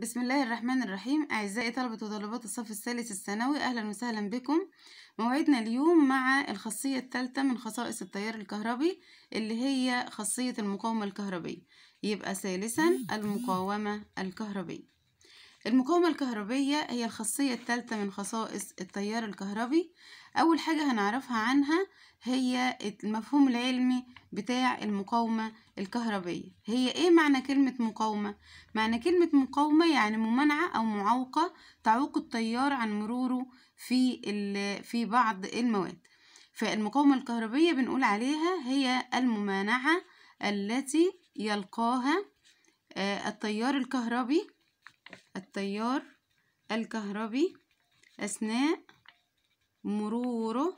بسم الله الرحمن الرحيم أعزائي طلبة وطالبات الصف الثالث الثانوي أهلا وسهلا بكم موعدنا اليوم مع الخاصية الثالثة من خصائص التيار الكهربي اللي هي خاصية المقاومة الكهربية يبقى ثالثا المقاومة الكهربية المقاومة الكهربية هي الخاصية الثالثة من خصائص التيار الكهربي أول حاجة هنعرفها عنها هي المفهوم العلمي بتاع المقاومة الكهربية هي إيه معنى كلمة مقاومة؟ معنى كلمة مقاومة يعني ممانعة أو معوقة تعوق التيار عن مروره في, في بعض المواد فالمقاومة الكهربية بنقول عليها هي الممانعة التي يلقاها آه، التيار الكهربي التيار الكهربي أثناء مروره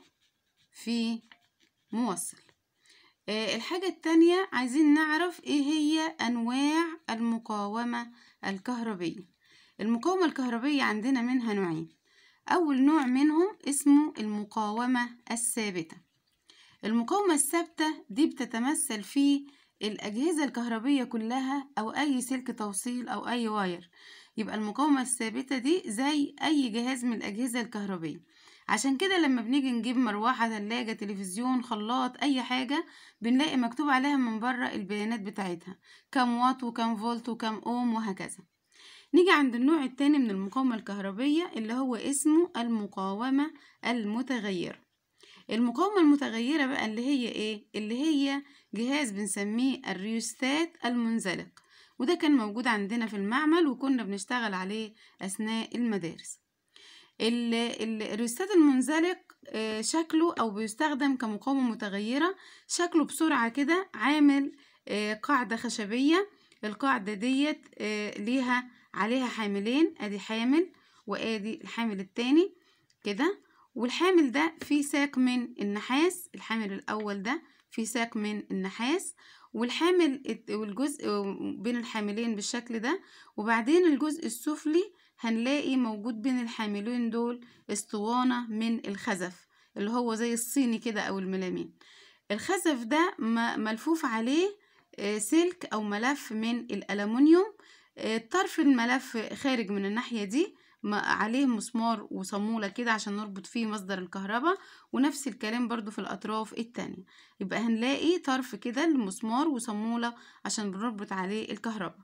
في موصل آه، الحاجة التانية عايزين نعرف ايه هي أنواع المقاومة الكهربية المقاومة الكهربية عندنا منها نوعين أول نوع منهم اسمه المقاومة الثابتة المقاومة الثابتة دي بتتمثل في الأجهزة الكهربية كلها أو أي سلك توصيل أو أي واير يبقى المقاومة الثابتة دي زي أي جهاز من الأجهزة الكهربية عشان كده لما بنيجي نجيب مروحة ثلاجة تلفزيون خلاط أي حاجة بنلاقي مكتوب عليها من بره البيانات بتاعتها كام واط وكم فولت وكم أوم وهكذا نيجي عند النوع التاني من المقاومة الكهربية اللي هو اسمه المقاومة المتغيرة المقاومة المتغيرة بقى اللي هي ايه؟ اللي هي جهاز بنسميه الريوستات المنزلق وده كان موجود عندنا في المعمل وكنا بنشتغل عليه أثناء المدارس الريستات المنزلق آه، شكله أو بيستخدم كمقاومة متغيرة شكله بسرعة كده عامل آه، قاعدة خشبية القاعدة ديت آه، ليها عليها حاملين ادي حامل وادي الحامل التاني كده والحامل ده فيه ساق من النحاس الحامل الاول ده فيه ساق من النحاس والحامل والجزء بين الحاملين بالشكل ده وبعدين الجزء السفلي هنلاقي موجود بين الحاملين دول اسطوانة من الخزف اللي هو زي الصيني كده أو الملامين الخزف ده ملفوف عليه آه، سلك أو ملف من الالومنيوم آه، طرف الملف خارج من الناحية دي عليه مسمار وصامولة كده عشان نربط فيه مصدر الكهرباء ونفس الكلام برضو في الأطراف التانية يبقى هنلاقي طرف كده المسمار وصامولة عشان بنربط عليه الكهرباء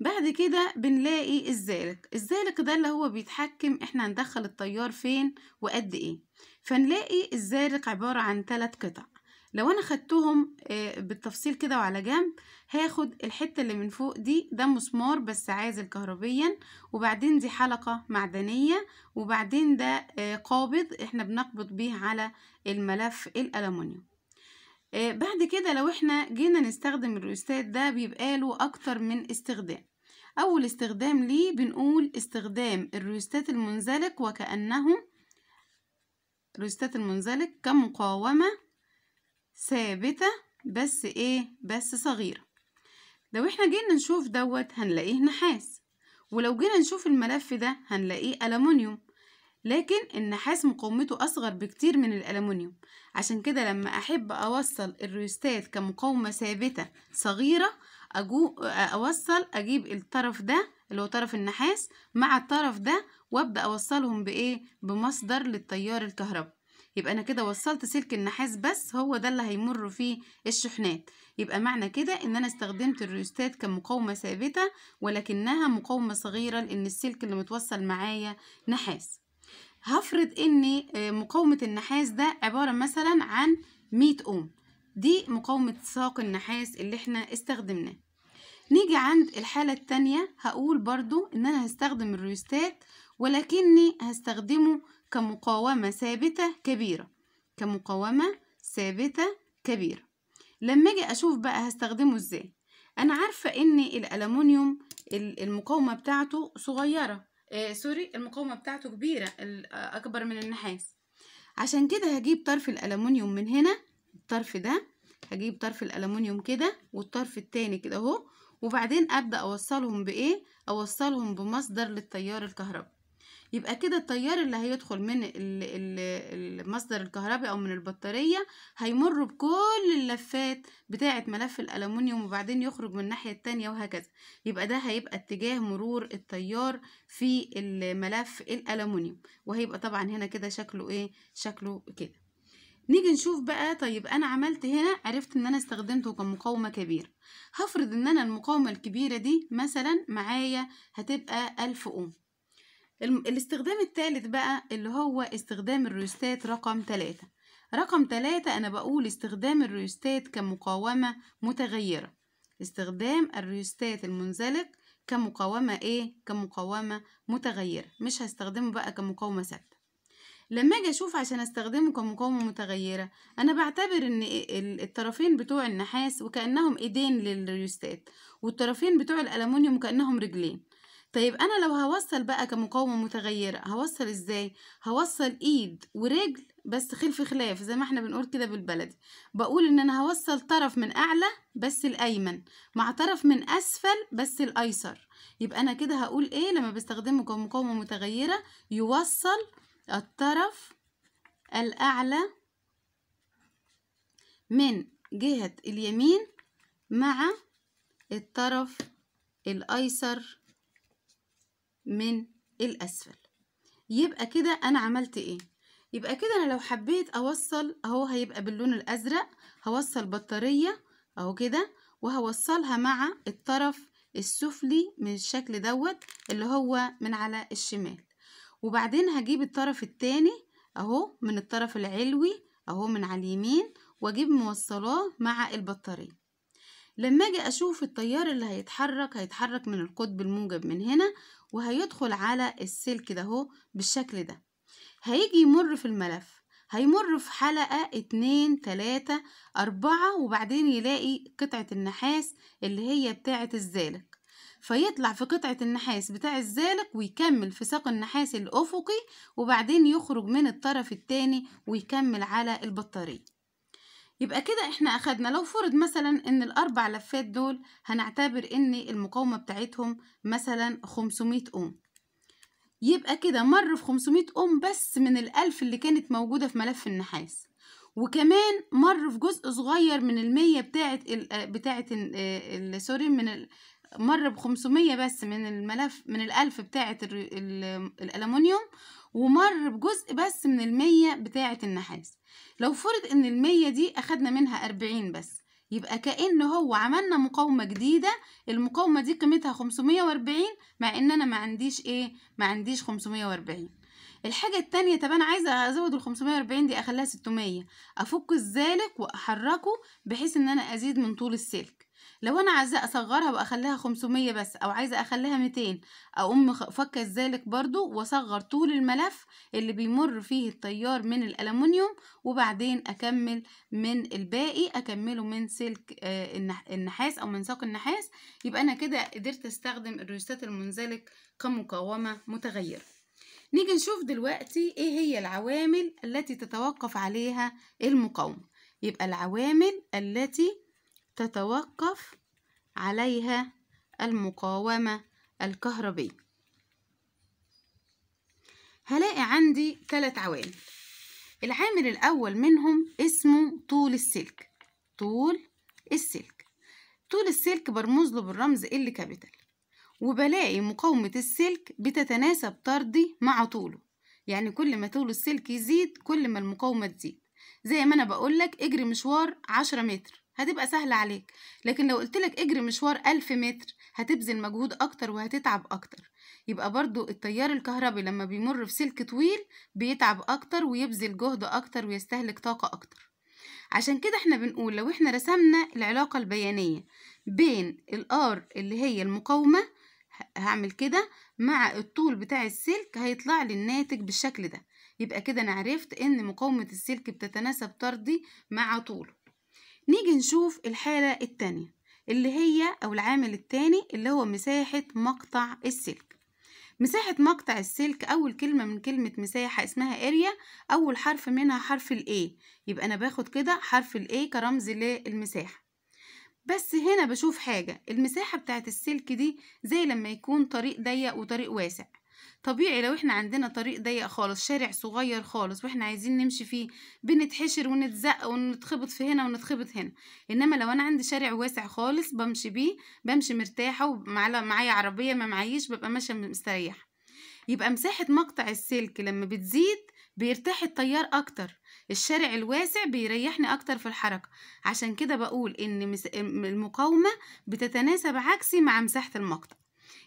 بعد كده بنلاقي الزالق الزالق ده اللي هو بيتحكم احنا هندخل التيار فين وقد ايه فنلاقي الزالق عبارة عن ثلاث قطع لو انا خدتهم آه، بالتفصيل كده وعلى جنب هاخد الحتة اللي من فوق دي ده مسمار بس عازل كهربيا وبعدين دي حلقة معدنية وبعدين ده آه، قابض احنا بنقبض بيه على الملف الألمنيوم آه، بعد كده لو احنا جينا نستخدم الريستات ده بيبقى له اكتر من استخدام اول استخدام ليه بنقول استخدام الريستات المنزلق وكأنه ريوستات المنزلق كمقاومة ثابتة بس ايه بس صغيرة لو احنا جينا نشوف دوت هنلاقيه نحاس ولو جينا نشوف الملف ده هنلاقيه ألمونيوم لكن النحاس مقاومته أصغر بكتير من الألمونيوم عشان كده لما أحب أوصل الريستات كمقاومة ثابتة صغيرة أجو أوصل أجيب الطرف ده اللي هو طرف النحاس مع الطرف ده وأبدأ أوصلهم بإيه بمصدر للتيار الكهرباء يبقى أنا كده وصلت سلك النحاس بس هو ده اللي هيمر فيه الشحنات يبقى معنى كده إن أنا استخدمت الريوستات كمقاومة ثابتة ولكنها مقاومة صغيرة لأن السلك اللي متوصل معايا نحاس هفرض إن آه، مقاومة النحاس ده عبارة مثلا عن 100 أوم دي مقاومة ساق النحاس اللي احنا استخدمناه نيجي عند الحالة التانية هقول برضو ان انا هستخدم الريوستات ولكني هستخدمه كمقاومة ثابتة كبيرة كمقاومة ثابتة كبيرة لما اجي اشوف بقى هستخدمه ازاي انا عارفة ان الالومنيوم المقاومة بتاعته صغيرة آه سوري المقاومة بتاعته كبيرة آه، اكبر من النحاس عشان كده هجيب طرف الالومنيوم من هنا الطرف ده هجيب طرف الالومنيوم كده والطرف التاني كده اهو وبعدين ابدا اوصلهم بايه اوصلهم بمصدر للتيار الكهربائي يبقى كده التيار اللي هيدخل من المصدر الكهربي او من البطاريه هيمر بكل اللفات بتاعه ملف الالومنيوم وبعدين يخرج من الناحيه التانية وهكذا يبقى ده هيبقى اتجاه مرور التيار في الملف الالومنيوم وهيبقى طبعا هنا كده شكله ايه شكله كده نيجي نشوف بقى طيب انا عملت هنا عرفت ان انا استخدمته كمقاومه كبيره هفرض ان انا المقاومه الكبيره دي مثلا معايا هتبقى 1000 اوم الاستخدام الثالث بقى اللي هو استخدام الريوستات رقم تلاتة رقم تلاتة أنا بقول استخدام الريوستات كمقاومة متغيرة استخدام الريوستات المنزلق كمقاومة إيه؟ كمقاومة متغيرة مش هستخدمه بقى كمقاومة ثابتة لما أجي أشوف عشان أستخدمه كمقاومة متغيرة أنا بعتبر إن الطرفين بتوع النحاس وكأنهم إيدين للريوستات والطرفين بتوع الألمونيوم كأنهم رجلين طيب أنا لو هوصل بقى كمقاومة متغيرة هوصل إزاي؟ هوصل إيد ورجل بس خلف خلاف زي ما احنا بنقول كده بالبلدي بقول إن أنا هوصل طرف من أعلى بس الأيمن مع طرف من أسفل بس الأيسر يبقى أنا كده هقول إيه لما بستخدمه كمقاومة متغيرة يوصل الطرف الأعلى من جهة اليمين مع الطرف الأيسر من الأسفل يبقى كده أنا عملت إيه؟ يبقى كده أنا لو حبيت أوصل أهو هيبقى باللون الأزرق هوصل بطارية أهو كده وهوصلها مع الطرف السفلي من الشكل دوت اللي هو من على الشمال وبعدين هجيب الطرف التاني أهو من الطرف العلوي أهو من على اليمين وأجيب موصلاه مع البطارية لما اجي اشوف التيار اللي هيتحرك هيتحرك من القطب الموجب من هنا وهيدخل على السلك ده هو بالشكل ده هيجي يمر في الملف هيمر في حلقة اتنين تلاتة أربعة وبعدين يلاقي قطعة النحاس اللي هي بتاعة الزالك فيطلع في قطعة النحاس بتاع الزالك ويكمل في ساق النحاس الأفقي وبعدين يخرج من الطرف التاني ويكمل على البطارية يبقى كده احنا اخدنا لو فرض مثلا ان الاربع لفات دول هنعتبر ان المقاومة بتاعتهم مثلا 500 اوم يبقى كده مر في 500 اوم بس من الالف اللي كانت موجودة في ملف النحاس وكمان مر في جزء صغير من المية بتاعت ال بتاعت آه، سوري من ال مر ب 500 بس من الملف من الألف بتاعة الالومنيوم ومر بجزء بس من ال100 بتاعة النحاس لو فرض إن ال100 دي أخدنا منها 40 بس يبقى كأن هو عملنا مقاومة جديدة المقاومة دي قيمتها 540 مع إن أنا ما عنديش إيه ما عنديش 540 الحاجة التانية طب أنا عايزة أزود ال 540 دي أخليها 600 أفك الزالق وأحركه بحيث إن أنا أزيد من طول السلك لو انا عايزة اصغرها واخليها 500 بس او عايزة اخليها 200 اقوم افكك ذلك برضو واصغر طول الملف اللي بيمر فيه التيار من الالومنيوم وبعدين اكمل من الباقي اكمله من سلك آه، النحاس او من ساق النحاس يبقى انا كده قدرت استخدم الريستات المنزلق كمقاومة متغيرة نيجي نشوف دلوقتي ايه هي العوامل التي تتوقف عليها المقاومة يبقى العوامل التي تتوقف عليها المقاومة الكهربية هلاقي عندي ثلاث عوامل العامل الأول منهم اسمه طول السلك طول السلك طول السلك برمز له بالرمز ال كابيتال وبلاقي مقاومة السلك بتتناسب طردي مع طوله يعني كل ما طول السلك يزيد كل ما المقاومة تزيد زي ما أنا بقولك اجري مشوار عشرة متر هتبقى سهلة عليك لكن لو قلتلك اجري مشوار ألف متر هتبذل مجهود أكتر وهتتعب أكتر يبقى برضو التيار الكهربي لما بيمر في سلك طويل بيتعب أكتر ويبذل جهد أكتر ويستهلك طاقة أكتر عشان كده احنا بنقول لو احنا رسمنا العلاقة البيانية بين الار اللي هي المقاومة هعمل كده مع الطول بتاع السلك هيطلع لي الناتج بالشكل ده يبقى كده انا عرفت ان مقاومة السلك بتتناسب طردي مع طوله نيجي نشوف الحالة التانية اللي هي أو العامل التاني اللي هو مساحة مقطع السلك مساحة مقطع السلك أول كلمة من كلمة مساحة اسمها اريا أول حرف منها حرف ال A يبقى أنا باخد كده حرف ال A كرمز للمساحة بس هنا بشوف حاجة المساحة بتاعت السلك دي زي لما يكون طريق ضيق وطريق واسع طبيعي لو احنا عندنا طريق ضيق خالص شارع صغير خالص واحنا عايزين نمشي فيه بنتحشر ونتزق ونتخبط في هنا ونتخبط هنا انما لو انا عندي شارع واسع خالص بمشي بيه بمشي مرتاحه ومعايا عربيه ما معيش ببقى ماشيه مستريحه يبقى مساحه مقطع السلك لما بتزيد بيرتاح الطيار اكتر الشارع الواسع بيريحني اكتر في الحركه عشان كده بقول ان المقاومه بتتناسب عكسي مع مساحه المقطع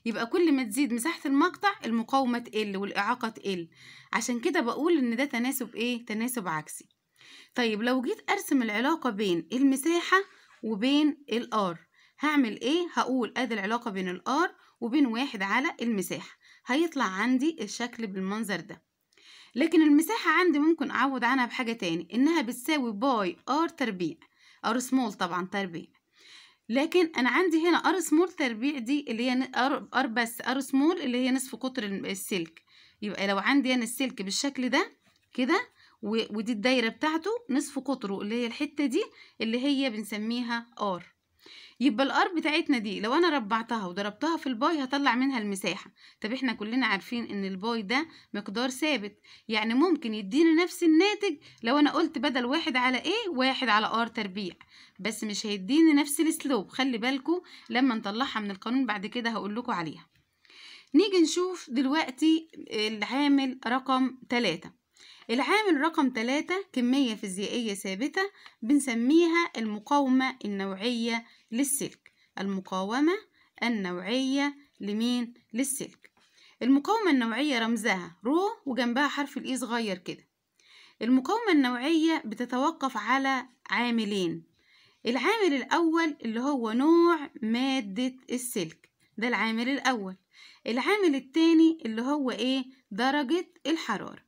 يبقى كل ما تزيد مساحة المقطع المقاومة تقل والإعاقة تقل عشان كده بقول إن ده تناسب إيه؟ تناسب عكسي طيب لو جيت أرسم العلاقة بين المساحة وبين الآر هعمل إيه؟ هقول أدي العلاقة بين الآر وبين واحد على المساحة هيطلع عندي الشكل بالمنظر ده لكن المساحة عندي ممكن أعوض عنها بحاجة تاني إنها بتساوي باي آر تربيع آر سمول طبعا تربيع لكن انا عندي هنا ار سمول تربيع دي اللي هي ار بس ار سمول اللي هي نصف قطر السلك يبقى لو عندي انا السلك بالشكل ده كده ودي الدايره بتاعته نصف قطره اللي هي الحته دي اللي هي بنسميها ار يبقى الار بتاعتنا دي لو انا ربعتها وضربتها في الباي هطلع منها المساحه طب احنا كلنا عارفين ان الباي ده مقدار ثابت يعني ممكن يديني نفس الناتج لو انا قلت بدل واحد على ايه واحد على ار تربيع بس مش هيديني نفس السلوب خلي بالكو لما نطلعها من القانون بعد كده هقولكو عليها نيجي نشوف دلوقتي العامل رقم تلاتة العامل رقم تلاتة كمية فيزيائية ثابتة بنسميها المقاومة النوعية للسلك المقاومة النوعية لمين؟ للسلك المقاومة النوعية رمزها رو وجنبها حرف الإي صغير كده المقاومة النوعية بتتوقف على عاملين العامل الأول اللي هو نوع مادة السلك ده العامل الأول العامل التاني اللي هو إيه درجة الحرارة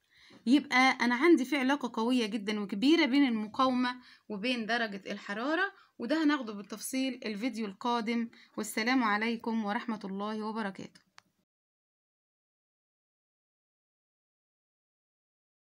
يبقى أنا عندي في علاقة قوية جدا وكبيرة بين المقاومة وبين درجة الحرارة وده هناخده بالتفصيل الفيديو القادم والسلام عليكم ورحمة الله وبركاته